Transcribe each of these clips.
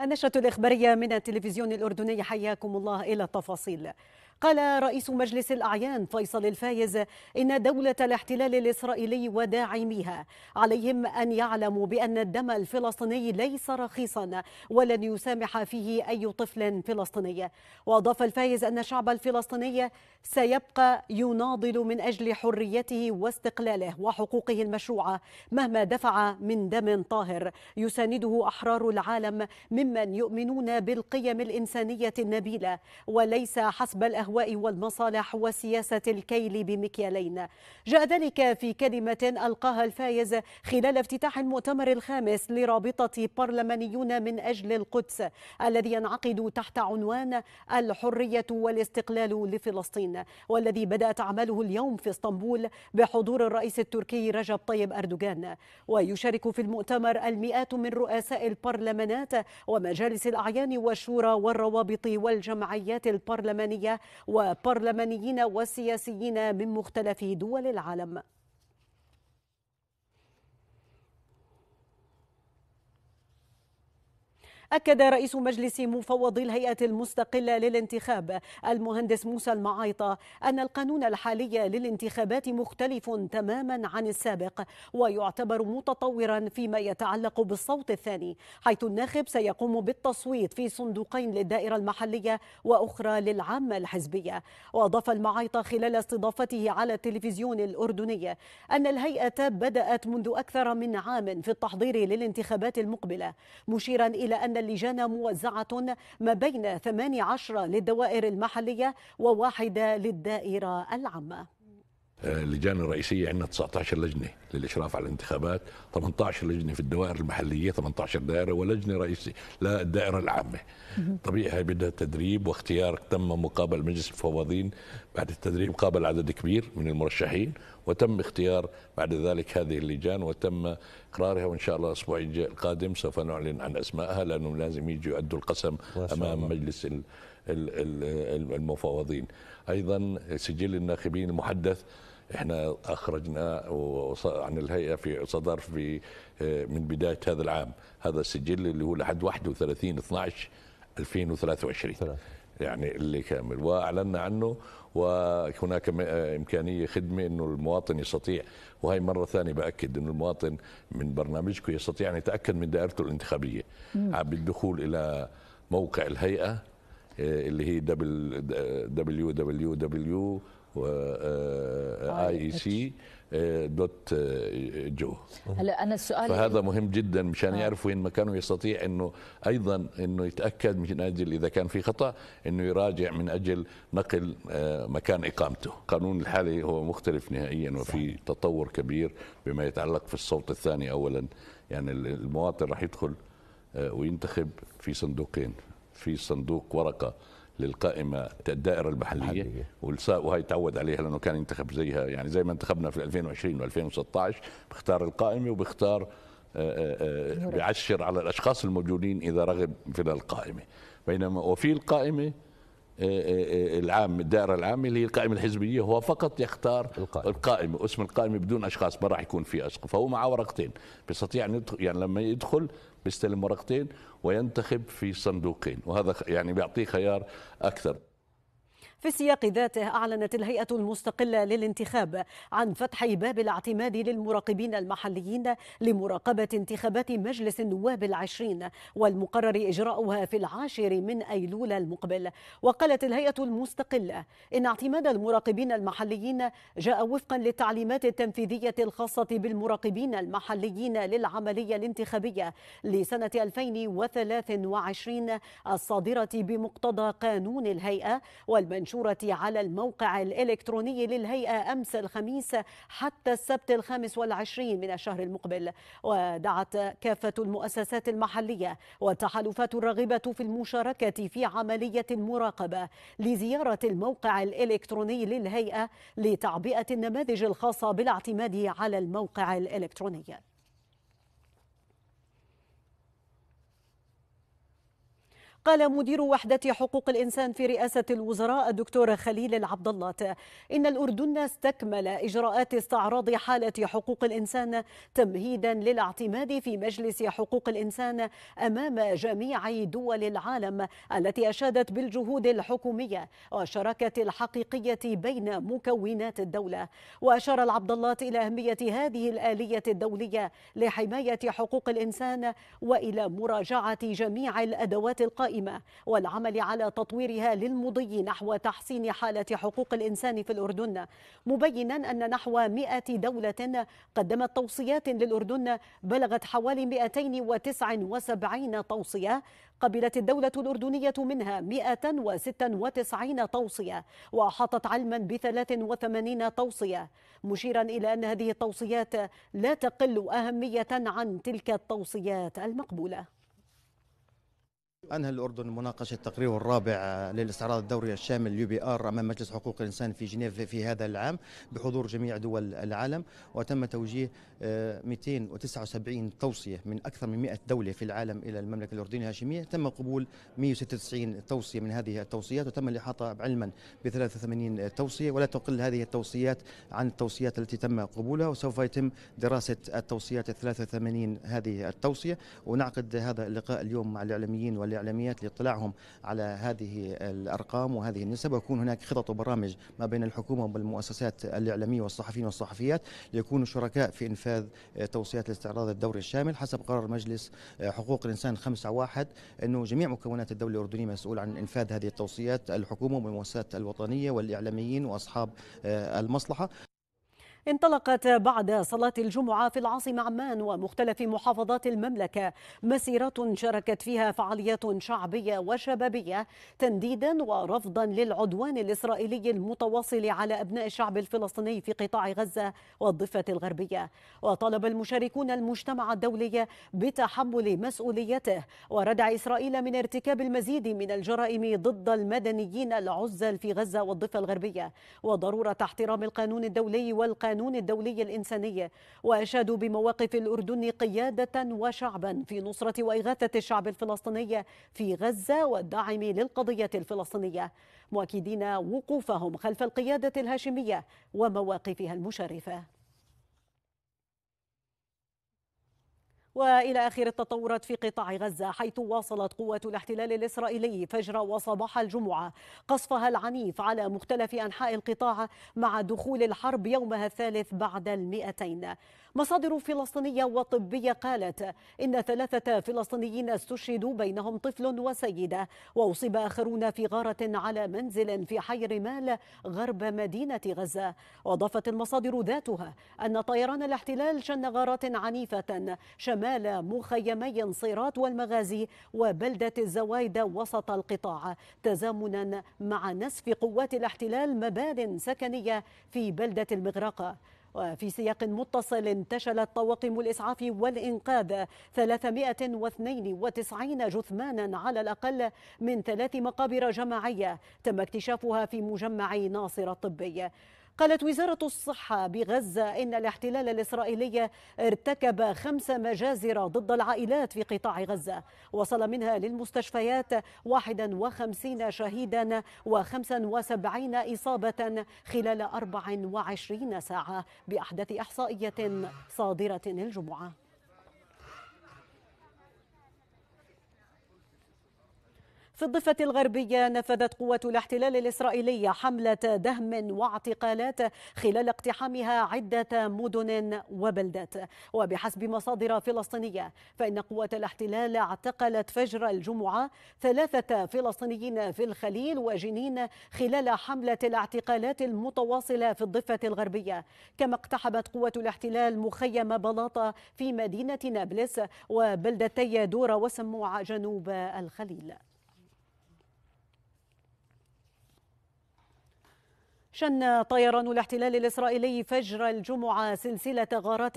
النشرة الإخبارية من التلفزيون الأردني حياكم الله إلى التفاصيل قال رئيس مجلس الأعيان فيصل الفايز إن دولة الاحتلال الإسرائيلي وداعميها عليهم أن يعلموا بأن الدم الفلسطيني ليس رخيصا ولن يسامح فيه أي طفل فلسطيني وأضاف الفايز أن الشعب الفلسطيني سيبقى يناضل من أجل حريته واستقلاله وحقوقه المشروعة مهما دفع من دم طاهر يسانده أحرار العالم ممن يؤمنون بالقيم الإنسانية النبيلة وليس حسب الأهواء الأهواء والمصالح وسياسة الكيل بمكيالين جاء ذلك في كلمة ألقاها الفايز خلال افتتاح المؤتمر الخامس لرابطة برلمانيون من أجل القدس الذي ينعقد تحت عنوان الحرية والاستقلال لفلسطين والذي بدأت أعماله اليوم في اسطنبول بحضور الرئيس التركي رجب طيب أردوغان ويشارك في المؤتمر المئات من رؤساء البرلمانات ومجالس الأعيان والشورى والروابط والجمعيات البرلمانية وبرلمانيين وسياسيين من مختلف دول العالم أكد رئيس مجلس مفوضي الهيئة المستقلة للانتخاب المهندس موسى المعايطة أن القانون الحالي للانتخابات مختلف تماما عن السابق ويعتبر متطورا فيما يتعلق بالصوت الثاني حيث الناخب سيقوم بالتصويت في صندوقين للدائرة المحلية وأخرى للعامة الحزبية وأضاف المعايطة خلال استضافته على التلفزيون الأردني أن الهيئة بدأت منذ أكثر من عام في التحضير للانتخابات المقبلة مشيرا إلى أن أن اللجان موزعة ما بين 18 للدوائر المحلية وواحدة للدائرة العامة اللجان آه، الرئيسيه عندنا 19 لجنه للاشراف على الانتخابات 18 لجنه في الدوائر المحليه 18 دائره ولجنه رئيسيه للدائره العامه طبيعي بدها تدريب واختيار تم مقابل مجلس الفوضين بعد التدريب قابل عدد كبير من المرشحين وتم اختيار بعد ذلك هذه اللجان وتم اقرارها وان شاء الله الاسبوع القادم سوف نعلن عن اسمائها لانهم لازم يجوا يؤدوا القسم امام مجلس المفوضين ايضا سجل الناخبين المحدث احنا اخرجنا عن الهيئه في صدر في آه، من بدايه هذا العام هذا السجل اللي هو لحد 31 12 2023 يعني اللي كامل واعلنا عنه وهناك آه، امكانيه خدمه انه المواطن يستطيع وهي مره ثانيه باكد انه المواطن من برنامجكم يستطيع ان يتاكد من دائرته الانتخابيه بالدخول الى موقع الهيئه آه، اللي هي دبل دبليو دبليو واي اي سي دوت جو هلا انا السؤال فهذا مهم جدا مشان يعرف وين مكانه يستطيع انه ايضا انه يتاكد من اجل اذا كان في خطا انه يراجع من اجل نقل مكان اقامته القانون الحالي هو مختلف نهائيا وفي تطور كبير بما يتعلق في الصوت الثاني اولا يعني المواطن راح يدخل وينتخب في صندوقين في صندوق ورقه للقائمه الدائره المحليه وهي تعود عليها لانه كان ينتخب زيها يعني زي ما انتخبنا في 2020 و2016 بختار القائمه وبختار آه، آه، آه، بيعشر على الاشخاص الموجودين اذا رغب في القائمه بينما وفي القائمه العام الدائرة العامة اللي هي القائمة الحزبية هو فقط يختار القائمة, القائمة اسم القائمة بدون أشخاص ما راح يكون في أشخاص فهو معه ورقتين بيستطيع أن يدخل يعني لما يدخل بيستلم ورقتين وينتخب في صندوقين وهذا يعني بيعطيه خيار اكثر في السياق ذاته أعلنت الهيئة المستقلة للانتخاب عن فتح باب الاعتماد للمراقبين المحليين لمراقبة انتخابات مجلس النواب العشرين والمقرر إجراؤها في العاشر من أيلول المقبل وقالت الهيئة المستقلة إن اعتماد المراقبين المحليين جاء وفقا للتعليمات التنفيذية الخاصة بالمراقبين المحليين للعملية الانتخابية لسنة 2023 الصادرة بمقتضى قانون الهيئة والمنشور المنشورة على الموقع الإلكتروني للهيئة أمس الخميس حتى السبت الخامس والعشرين من الشهر المقبل ودعت كافة المؤسسات المحلية والتحالفات الراغبة في المشاركة في عملية المراقبة لزيارة الموقع الإلكتروني للهيئة لتعبئة النماذج الخاصة بالاعتماد على الموقع الإلكتروني قال مدير وحدة حقوق الإنسان في رئاسة الوزراء الدكتور خليل العبداللات إن الأردن استكمل إجراءات استعراض حالة حقوق الإنسان تمهيدا للاعتماد في مجلس حقوق الإنسان أمام جميع دول العالم التي أشادت بالجهود الحكومية والشراكة الحقيقية بين مكونات الدولة وأشار العبداللات إلى أهمية هذه الآلية الدولية لحماية حقوق الإنسان وإلى مراجعة جميع الأدوات القائمة القائمة والعمل على تطويرها للمضي نحو تحسين حالة حقوق الإنسان في الأردن مبينا أن نحو 100 دولة قدمت توصيات للأردن بلغت حوالي 279 توصية قبلت الدولة الأردنية منها 196 توصية وأحاطت علما ب 83 توصية مشيرا إلى أن هذه التوصيات لا تقل أهمية عن تلك التوصيات المقبولة أنهى الأردن مناقشة تقريره الرابع للاستعراض الدوري الشامل اليو بي آر أمام مجلس حقوق الإنسان في جنيف في هذا العام بحضور جميع دول العالم وتم توجيه 279 آه، توصية من أكثر من 100 دولة في العالم إلى المملكة الأردنية الهاشمية تم قبول 196 توصية من هذه التوصيات وتم الإحاطة علما ب 83 توصية ولا تقل هذه التوصيات عن التوصيات التي تم قبولها وسوف يتم دراسة التوصيات ال 83 هذه التوصية ونعقد هذا اللقاء اليوم مع الإعلاميين والإعلاميات لاطلاعهم على هذه الأرقام وهذه النسب ويكون هناك خطط وبرامج ما بين الحكومة والمؤسسات الإعلامية والصحفيين والصحفيات ليكونوا شركاء في إنفاذ توصيات الاستعراض الدوري الشامل حسب قرار مجلس حقوق الإنسان 5 واحد أنه جميع مكونات الدولة الأردنية مسؤول عن إنفاذ هذه التوصيات الحكومة والمؤسسات الوطنية والإعلاميين وأصحاب المصلحة انطلقت بعد صلاة الجمعة في العاصمة عمان ومختلف محافظات المملكة مسيرة شاركت فيها فعاليات شعبية وشبابية تنديدا ورفضا للعدوان الإسرائيلي المتواصل على أبناء الشعب الفلسطيني في قطاع غزة والضفة الغربية وطلب المشاركون المجتمع الدولي بتحمل مسؤوليته وردع إسرائيل من ارتكاب المزيد من الجرائم ضد المدنيين العزل في غزة والضفة الغربية وضرورة احترام القانون الدولي والقانون القانون الدولي الإنساني وأشادوا بمواقف الأردن قيادة وشعبا في نصرة وإغاثة الشعب الفلسطيني في غزة والدعم للقضية الفلسطينية مؤكدين وقوفهم خلف القيادة الهاشمية ومواقفها المشرفة والى اخر التطورات في قطاع غزه حيث واصلت قوات الاحتلال الاسرائيلي فجر وصباح الجمعه قصفها العنيف على مختلف انحاء القطاع مع دخول الحرب يومها الثالث بعد المئتين مصادر فلسطينية وطبية قالت إن ثلاثة فلسطينيين استشهدوا بينهم طفل وسيدة وأصيب آخرون في غارة على منزل في حي رمال غرب مدينة غزة وأضافت المصادر ذاتها أن طيران الاحتلال شن غارات عنيفة شمال مخيمي صيرات والمغازي وبلدة الزوايد وسط القطاع تزامنا مع نسف قوات الاحتلال مبان سكنية في بلدة المغرقة وفي سياق متصل انتشلت طواقم الإسعاف والإنقاذ 392 جثمانا على الأقل من ثلاث مقابر جماعية تم اكتشافها في مجمع ناصر الطبي قالت وزارة الصحة بغزة إن الاحتلال الإسرائيلي ارتكب خمس مجازر ضد العائلات في قطاع غزة وصل منها للمستشفيات 51 شهيدا و75 إصابة خلال 24 ساعة بأحدث إحصائية صادرة الجمعة في الضفة الغربية نفذت قوة الاحتلال الإسرائيلية حملة دهم واعتقالات خلال اقتحامها عدة مدن وبلدات وبحسب مصادر فلسطينية فإن قوة الاحتلال اعتقلت فجر الجمعة ثلاثة فلسطينيين في الخليل وجنين خلال حملة الاعتقالات المتواصلة في الضفة الغربية كما اقتحمت قوة الاحتلال مخيم بلاطة في مدينة نابلس وبلدتي دورة وسموع جنوب الخليل شن طيران الاحتلال الإسرائيلي فجر الجمعة سلسلة غارات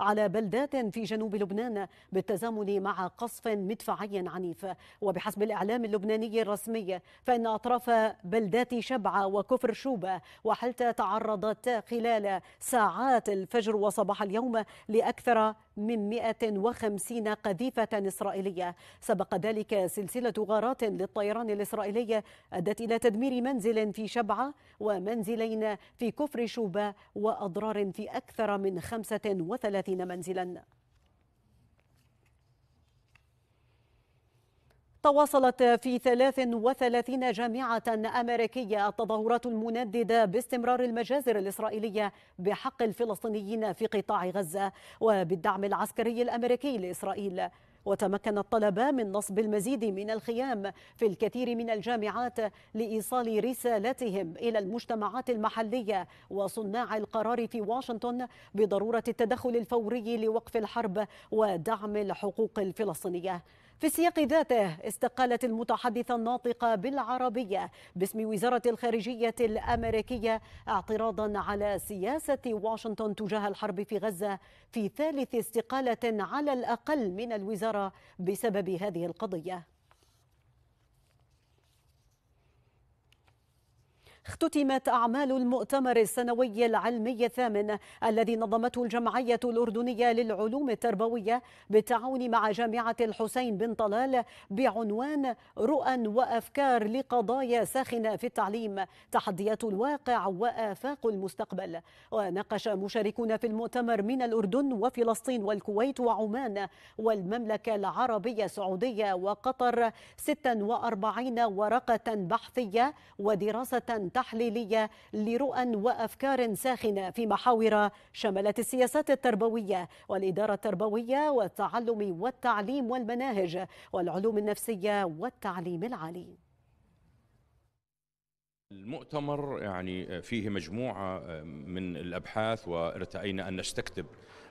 على بلدات في جنوب لبنان بالتزامن مع قصف مدفعي عنيف وبحسب الإعلام اللبناني الرسمي فإن أطراف بلدات شبعة وكفر شوبة وحلتا تعرضت خلال ساعات الفجر وصباح اليوم لأكثر من 150 قذيفة إسرائيلية سبق ذلك سلسلة غارات للطيران الإسرائيلي أدت إلى تدمير منزل في شبعة ومنزل منزلين في كفر شوبة وأضرار في أكثر من 35 منزلا تواصلت في 33 جامعة أمريكية التظاهرات المنددة باستمرار المجازر الإسرائيلية بحق الفلسطينيين في قطاع غزة وبالدعم العسكري الأمريكي لإسرائيل وتمكن الطلبة من نصب المزيد من الخيام في الكثير من الجامعات لإيصال رسالتهم إلى المجتمعات المحلية وصناع القرار في واشنطن بضرورة التدخل الفوري لوقف الحرب ودعم الحقوق الفلسطينية في السياق ذاته استقالت المتحدثة الناطقة بالعربية باسم وزارة الخارجية الأمريكية اعتراضا على سياسة واشنطن تجاه الحرب في غزة في ثالث استقالة على الأقل من الوزارة بسبب هذه القضية اختتمت أعمال المؤتمر السنوي العلمي الثامن الذي نظمته الجمعية الأردنية للعلوم التربوية بالتعاون مع جامعة الحسين بن طلال بعنوان رؤى وأفكار لقضايا ساخنة في التعليم تحديات الواقع وآفاق المستقبل وناقش مشاركون في المؤتمر من الأردن وفلسطين والكويت وعمان والمملكة العربية السعودية وقطر 46 ورقة بحثية ودراسة تحليلية لرؤى وأفكار ساخنة في محاور شملت السياسات التربوية والإدارة التربوية والتعلم والتعليم والمناهج والعلوم النفسية والتعليم العالي المؤتمر يعني آه، فيه مجموعة آه، من الأبحاث وارتأينا أن نستكتب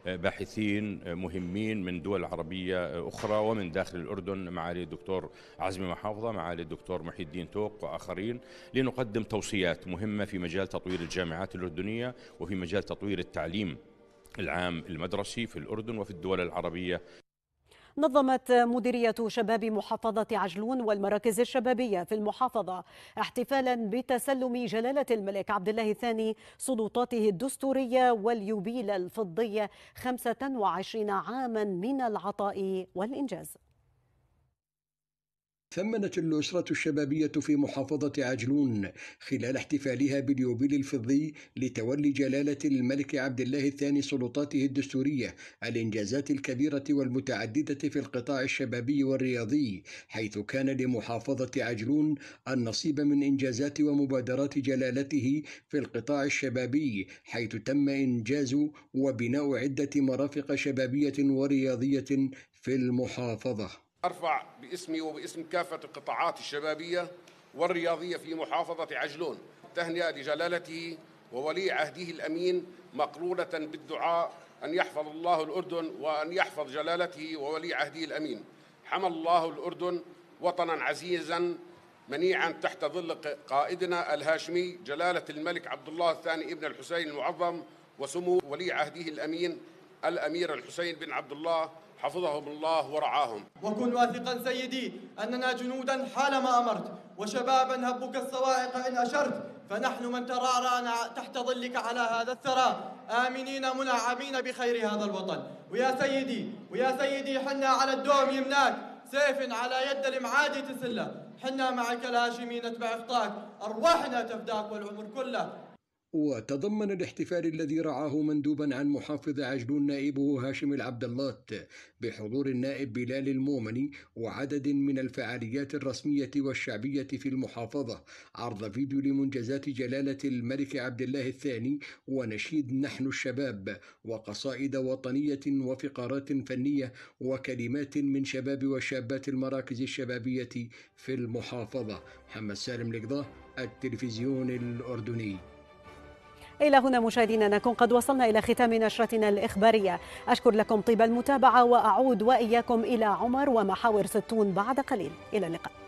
آه، باحثين مهمين من دول عربية أخرى ومن داخل الأردن معالي الدكتور عزمي محافظة معالي الدكتور محي الدين توق وآخرين لنقدم توصيات مهمة في مجال تطوير الجامعات الأردنية وفي مجال تطوير التعليم العام المدرسي في الأردن وفي الدول العربية نظمت مديرية شباب محافظة عجلون والمراكز الشبابية في المحافظة احتفالا بتسلم جلالة الملك عبد الله الثاني سلطاته الدستورية واليوبيل الفضي 25 عاما من العطاء والإنجاز ثمنت الأسرة الشبابية في محافظة عجلون خلال احتفالها باليوبيل الفضي لتولي جلالة الملك عبد الله الثاني سلطاته الدستورية الإنجازات الكبيرة والمتعددة في القطاع الشبابي والرياضي حيث كان لمحافظة عجلون النصيب من إنجازات ومبادرات جلالته في القطاع الشبابي حيث تم إنجاز وبناء عدة مرافق شبابية ورياضية في المحافظة أرفع باسمي وباسم كافة القطاعات الشبابية والرياضية في محافظة عجلون تهنئة لجلالته وولي عهده الأمين مقرونة بالدعاء أن يحفظ الله الأردن وأن يحفظ جلالته وولي عهده الأمين حمى الله الأردن وطنا عزيزا منيعا تحت ظل قائدنا الهاشمي جلالة الملك عبد الله الثاني ابن الحسين المعظم وسمو ولي عهده الأمين الأمير الحسين بن عبد الله حفظهم الله ورعاهم وكن واثقا سيدي أننا جنودا حالما أمرت وشبابا هبك الصواعق إن أشرت فنحن من ترعرعنا تحت ظلك على هذا الثرى آمنين منعمين بخير هذا الوطن ويا سيدي ويا سيدي حنا على الدوم يمناك سيف على يد المعادي تسلة حنا معك الهاشمي نتبع خطاك أرواحنا تفداك والعمر كله وتضمن الاحتفال الذي رعاه مندوبا عن محافظ عجلون نائبه هاشم العبداللات بحضور النائب بلال المومني وعدد من الفعاليات الرسمية والشعبية في المحافظة عرض فيديو لمنجزات جلالة الملك عبد الله الثاني ونشيد نحن الشباب وقصائد وطنية وفقرات فنية وكلمات من شباب وشابات المراكز الشبابية في المحافظة محمد سالم لقضاء التلفزيون الأردني إلى هنا مشاهدينا نكون قد وصلنا إلى ختام نشرتنا الإخبارية أشكر لكم طيب المتابعة وأعود وإياكم إلى عمر ومحاور ستون بعد قليل إلى اللقاء